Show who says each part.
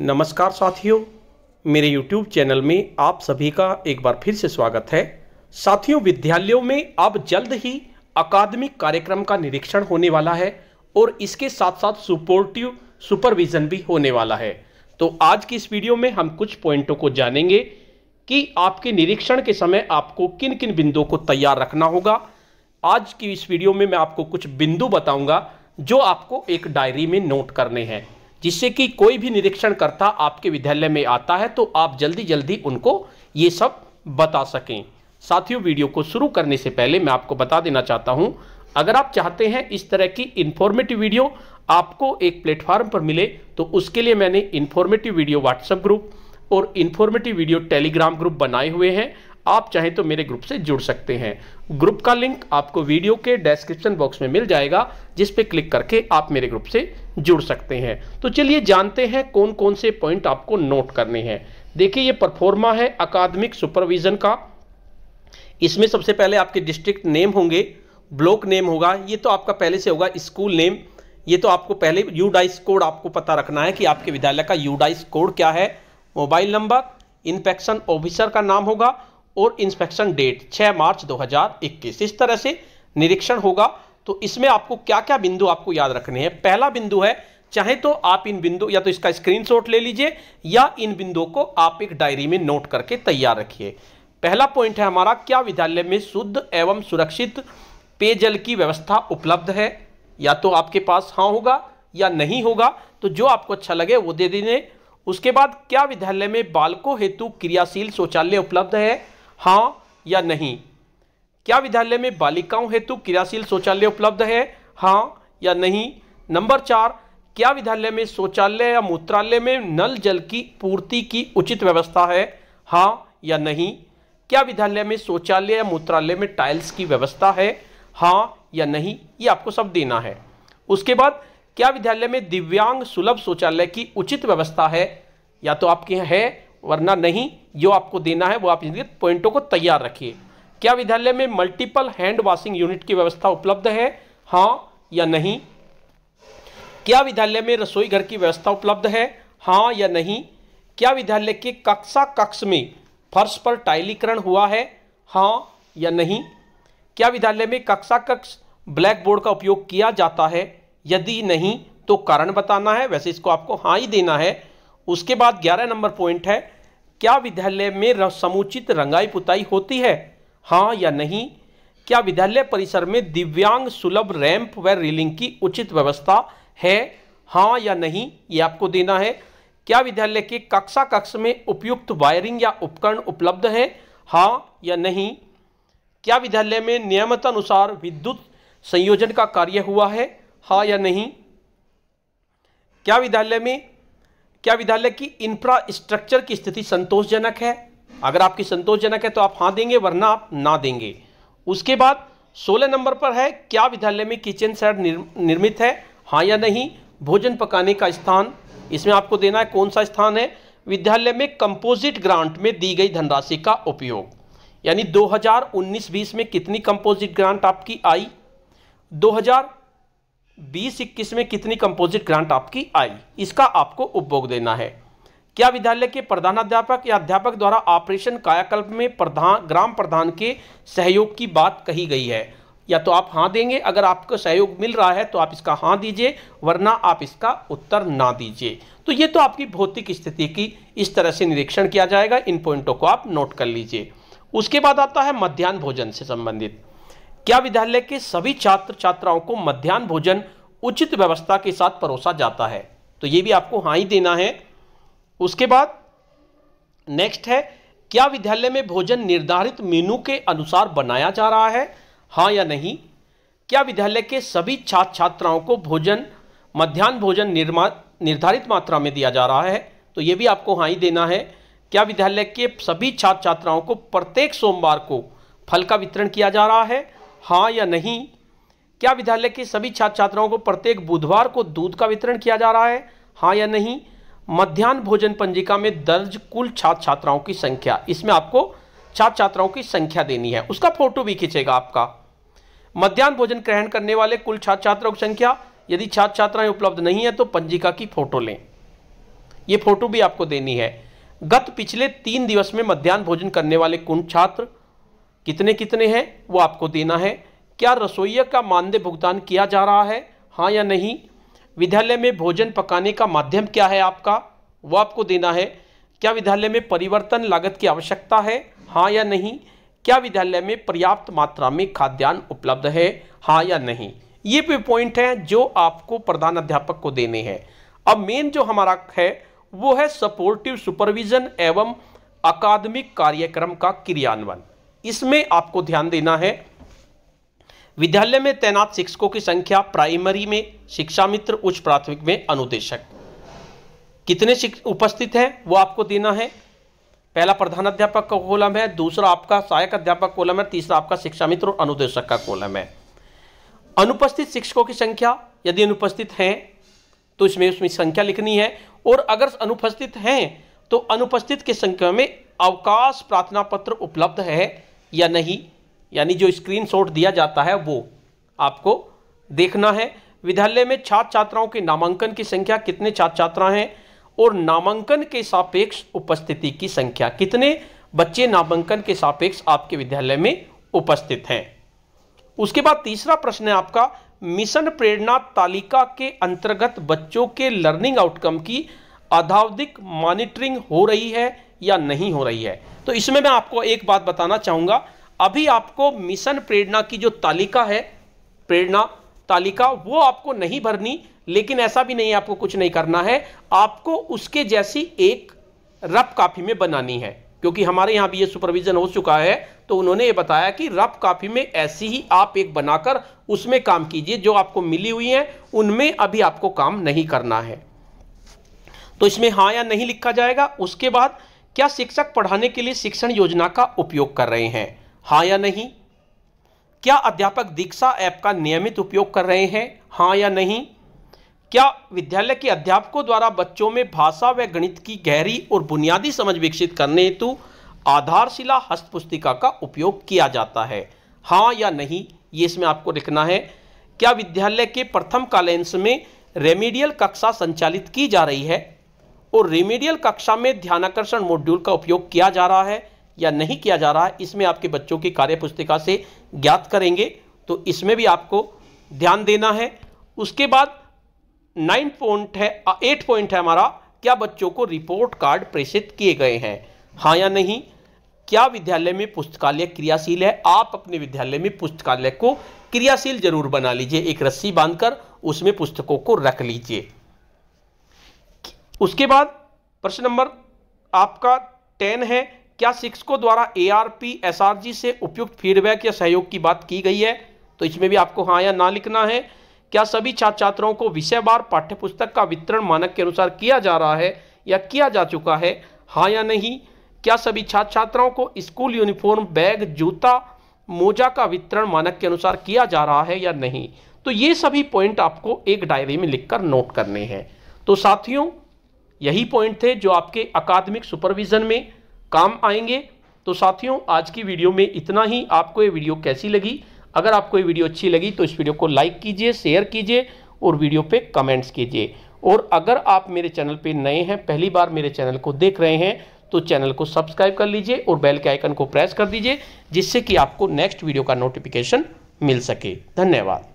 Speaker 1: नमस्कार साथियों मेरे YouTube चैनल में आप सभी का एक बार फिर से स्वागत है साथियों विद्यालयों में अब जल्द ही अकादमिक कार्यक्रम का निरीक्षण होने वाला है और इसके साथ साथ सुपोर्टिव सुपरविज़न भी होने वाला है तो आज की इस वीडियो में हम कुछ पॉइंटों को जानेंगे कि आपके निरीक्षण के समय आपको किन किन बिंदुओं को तैयार रखना होगा आज की इस वीडियो में मैं आपको कुछ बिंदु बताऊंगा जो आपको एक डायरी में नोट करने हैं जिससे कि कोई भी निरीक्षणकर्ता आपके विद्यालय में आता है तो आप जल्दी जल्दी उनको ये सब बता सकें साथियों वीडियो को शुरू करने से पहले मैं आपको बता देना चाहता हूँ अगर आप चाहते हैं इस तरह की इन्फॉर्मेटिव वीडियो आपको एक प्लेटफॉर्म पर मिले तो उसके लिए मैंने इन्फॉर्मेटिव वीडियो व्हाट्सएप ग्रुप और इन्फॉर्मेटिव वीडियो टेलीग्राम ग्रुप बनाए हुए हैं आप चाहें तो मेरे ग्रुप से जुड़ सकते हैं ग्रुप का लिंक आपको वीडियो के डेस्क्रिप्शन बॉक्स में मिल जाएगा जिस क्लिक करके आप मेरे ग्रुप से जुड़ सकते हैं तो चलिए जानते हैं कौन कौन से पॉइंट आपको नोट करने हैं देखिए ये परफॉर्मा है अकादमिक सुपरविजन का इसमें सबसे पहले आपके डिस्ट्रिक्ट नेम होंगे ब्लॉक नेम होगा ये तो आपका पहले से होगा स्कूल नेम ये तो आपको पहले यूडाइस कोड आपको पता रखना है कि आपके विद्यालय का यूडाइस कोड क्या है मोबाइल नंबर इंस्पेक्शन ऑफिसर का नाम होगा और इंस्पेक्शन डेट 6 मार्च 2021 इस तरह से निरीक्षण होगा तो इसमें आपको क्या क्या बिंदु आपको याद रखने हैं पहला बिंदु है चाहे तो आप इन बिंदु या तो इसका स्क्रीनशॉट ले लीजिए या इन बिंदुओं को आप एक डायरी में नोट करके तैयार रखिए पहला पॉइंट है हमारा क्या विद्यालय में शुद्ध एवं सुरक्षित पेयजल की व्यवस्था उपलब्ध है या तो आपके पास हाँ होगा या नहीं होगा तो जो आपको अच्छा लगे वो दे देने उसके बाद क्या विद्यालय में बालकों हेतु क्रियाशील शौचालय उपलब्ध है हाँ या नहीं क्या विद्यालय में बालिकाओं हेतु क्रियाशील शौचालय उपलब्ध है हाँ या नहीं नंबर चार क्या विद्यालय में शौचालय या मूत्रालय में नल जल की पूर्ति की उचित व्यवस्था है हाँ या नहीं क्या विद्यालय में शौचालय या मूत्रालय में टाइल्स की व्यवस्था है हाँ या नहीं ये आपको सब देना है उसके बाद क्या विद्यालय में दिव्यांग सुलभ शौचालय की उचित व्यवस्था है या तो आपके यहाँ है वरना नहीं जो आपको देना है वो आप पॉइंटों को तैयार रखिए क्या विद्यालय में मल्टीपल हैंड वॉशिंग यूनिट की व्यवस्था उपलब्ध है हाँ या नहीं क्या विद्यालय में रसोई घर की व्यवस्था उपलब्ध है हाँ या नहीं क्या विद्यालय के कक्षा कक्ष में फर्श पर टाइलीकरण हुआ है हाँ या नहीं क्या विद्यालय में कक्षा कक्ष ब्लैक बोर्ड का उपयोग किया जाता है यदि नहीं तो कारण बताना है वैसे इसको आपको हाँ ही देना है उसके बाद ग्यारह नंबर पॉइंट है क्या विद्यालय में समुचित रंगाई पुताई होती है हाँ या नहीं क्या विद्यालय परिसर में दिव्यांग सुलभ रैंप व रेलिंग की उचित व्यवस्था है हाँ या नहीं ये आपको देना है क्या विद्यालय के कक्षा कक्ष में उपयुक्त वायरिंग या उपकरण उपलब्ध है हाँ या नहीं क्या विद्यालय में नियमतानुसार विद्युत संयोजन का कार्य हुआ है हाँ या नहीं क्या विद्यालय में क्या विद्यालय की इंफ्रास्ट्रक्चर की स्थिति संतोषजनक है अगर आपकी संतोषजनक है तो आप हाँ देंगे वरना आप ना देंगे उसके बाद सोलह नंबर पर है क्या विद्यालय में किचन सेट निर्मित है हाँ या नहीं भोजन पकाने का स्थान इसमें आपको देना है कौन सा स्थान है विद्यालय में कंपोजिट ग्रांट में दी गई धनराशि का उपयोग यानी 2019-20 में कितनी कंपोजिट ग्रांट आपकी आई 2020-21 में कितनी कंपोजिट ग्रांट आपकी आई इसका आपको उपभोग देना है क्या विद्यालय के प्रधानाध्यापक या अध्यापक द्वारा ऑपरेशन कायाकल्प में प्रधान ग्राम प्रधान के सहयोग की बात कही गई है या तो आप हाँ देंगे अगर आपको सहयोग मिल रहा है तो आप इसका हाँ दीजिए वरना आप इसका उत्तर ना दीजिए तो ये तो आपकी भौतिक स्थिति की इस तरह से निरीक्षण किया जाएगा इन पॉइंटों को आप नोट कर लीजिए उसके बाद आता है मध्यान्ह भोजन से संबंधित क्या विद्यालय के सभी छात्र छात्राओं को मध्यान्ह भोजन उचित व्यवस्था के साथ परोसा जाता है तो ये भी आपको हाँ ही देना है उसके बाद नेक्स्ट है क्या विद्यालय में भोजन निर्धारित मेनू के अनुसार बनाया जा रहा है हाँ या नहीं क्या विद्यालय के सभी छात्र छात्राओं को भोजन मध्यान्ह भोजन निर्मा निर्धारित मात्रा में दिया जा रहा है तो ये भी आपको हाँ ही देना है क्या विद्यालय के सभी छात्र छात्राओं को प्रत्येक सोमवार को फल का वितरण किया जा रहा है हाँ या नहीं क्या विद्यालय के सभी छात्र छात्राओं को प्रत्येक बुधवार को दूध का वितरण किया जा रहा है हाँ या नहीं मध्यान्ह भोजन पंजिका में दर्ज कुल छात्र छात्राओं की संख्या इसमें आपको छात्र छात्राओं की संख्या देनी है उसका फोटो भी खींचेगा आपका मध्यान्ह भोजन ग्रहण करने वाले कुल छात्र छात्राओं की संख्या यदि छात्र छात्राएं उपलब्ध नहीं है तो पंजिका की फोटो लें ये फोटो भी आपको देनी है गत पिछले तीन दिवस में मध्यान्ह भोजन करने वाले कुल छात्र कितने कितने हैं वो आपको देना है क्या रसोइया का मानदेय भुगतान किया जा रहा है हाँ या नहीं विद्यालय में भोजन पकाने का माध्यम क्या है आपका वो आपको देना है क्या विद्यालय में परिवर्तन लागत की आवश्यकता है हाँ या नहीं क्या विद्यालय में पर्याप्त मात्रा में खाद्यान्न उपलब्ध है हाँ या नहीं ये भी पॉइंट हैं जो आपको प्रधान अध्यापक को देने हैं अब मेन जो हमारा है वो है सपोर्टिव सुपरविजन एवं अकादमिक कार्यक्रम का क्रियान्वयन इसमें आपको ध्यान देना है विद्यालय में तैनात शिक्षकों की संख्या प्राइमरी में शिक्षा मित्र उच्च प्राथमिक में अनुदेशक कितने उपस्थित हैं वो आपको देना है पहला प्रधानाध्यापक का कोलम है दूसरा आपका सहायक अध्यापक कोलम है तीसरा आपका शिक्षा मित्र और अनुदेशक का कोलम है अनुपस्थित शिक्षकों की संख्या यदि अनुपस्थित हैं तो इसमें उसमें संख्या लिखनी है और अगर अनुपस्थित हैं तो अनुपस्थित की संख्या में अवकाश प्रार्थना पत्र उपलब्ध है या नहीं यानी जो शॉट दिया जाता है वो आपको देखना है विद्यालय में छात्र छात्राओं के नामांकन की संख्या कितने छात्र छात्रा हैं और नामांकन के सापेक्ष उपस्थिति की संख्या कितने बच्चे नामांकन के सापेक्ष आपके विद्यालय में उपस्थित हैं उसके बाद तीसरा प्रश्न है आपका मिशन प्रेरणा तालिका के अंतर्गत बच्चों के लर्निंग आउटकम की अधावधिक मॉनिटरिंग हो रही है या नहीं हो रही है तो इसमें मैं आपको एक बात बताना चाहूँगा अभी आपको मिशन प्रेरणा की जो तालिका है प्रेरणा तालिका वो आपको नहीं भरनी लेकिन ऐसा भी नहीं आपको कुछ नहीं करना है आपको उसके जैसी एक रफ काफी में बनानी है क्योंकि हमारे यहाँ भी ये सुपरविजन हो चुका है तो उन्होंने ये बताया कि रफ काफी में ऐसी ही आप एक बनाकर उसमें काम कीजिए जो आपको मिली हुई है उनमें अभी आपको काम नहीं करना है तो इसमें हाँ या नहीं लिखा जाएगा उसके बाद क्या शिक्षक पढ़ाने के लिए शिक्षण योजना का उपयोग कर रहे हैं हाँ या नहीं क्या अध्यापक दीक्षा ऐप का नियमित उपयोग कर रहे हैं हाँ या नहीं क्या विद्यालय के अध्यापकों द्वारा बच्चों में भाषा व गणित की गहरी और बुनियादी समझ विकसित करने हेतु आधारशिला हस्तपुस्तिका का उपयोग किया जाता है हाँ या नहीं ये इसमें आपको लिखना है क्या विद्यालय के प्रथम कालेंस में रेमेडियल कक्षा संचालित की जा रही है और रेमेडियल कक्षा में ध्यानाकर्षण मॉड्यूल का उपयोग किया जा रहा है या नहीं किया जा रहा है इसमें आपके बच्चों की कार्य पुस्तिका से ज्ञात करेंगे तो इसमें भी आपको ध्यान देना है उसके बाद नाइन पॉइंट है एट पॉइंट है हमारा क्या बच्चों को रिपोर्ट कार्ड प्रेषित किए गए हैं हाँ या नहीं क्या विद्यालय में पुस्तकालय क्रियाशील है आप अपने विद्यालय में पुस्तकालय को क्रियाशील जरूर बना लीजिए एक रस्सी बांधकर उसमें पुस्तकों को रख लीजिए उसके बाद प्रश्न नंबर आपका टेन है क्या सिक्सको द्वारा A R P S R G से उपयुक्त फीडबैक या सहयोग की बात की गई है तो इसमें भी आपको हाँ या ना लिखना है क्या सभी छात्र छात्राओं को विषय बार पुस्तक का वितरण मानक के अनुसार किया जा रहा है या किया जा चुका है हाँ या नहीं क्या सभी छात्र छात्राओं को स्कूल यूनिफॉर्म बैग जूता मोजा का वितरण मानक के अनुसार किया जा रहा है या नहीं तो ये सभी पॉइंट आपको एक डायरी में लिखकर नोट करने हैं तो साथियों यही पॉइंट थे जो आपके अकादमिक सुपरविजन में काम आएंगे तो साथियों आज की वीडियो में इतना ही आपको ये वीडियो कैसी लगी अगर आपको ये वीडियो अच्छी लगी तो इस वीडियो को लाइक कीजिए शेयर कीजिए और वीडियो पे कमेंट्स कीजिए और अगर आप मेरे चैनल पे नए हैं पहली बार मेरे चैनल को देख रहे हैं तो चैनल को सब्सक्राइब कर लीजिए और बेल के आइकन को प्रेस कर दीजिए जिससे कि आपको नेक्स्ट वीडियो का नोटिफिकेशन मिल सके धन्यवाद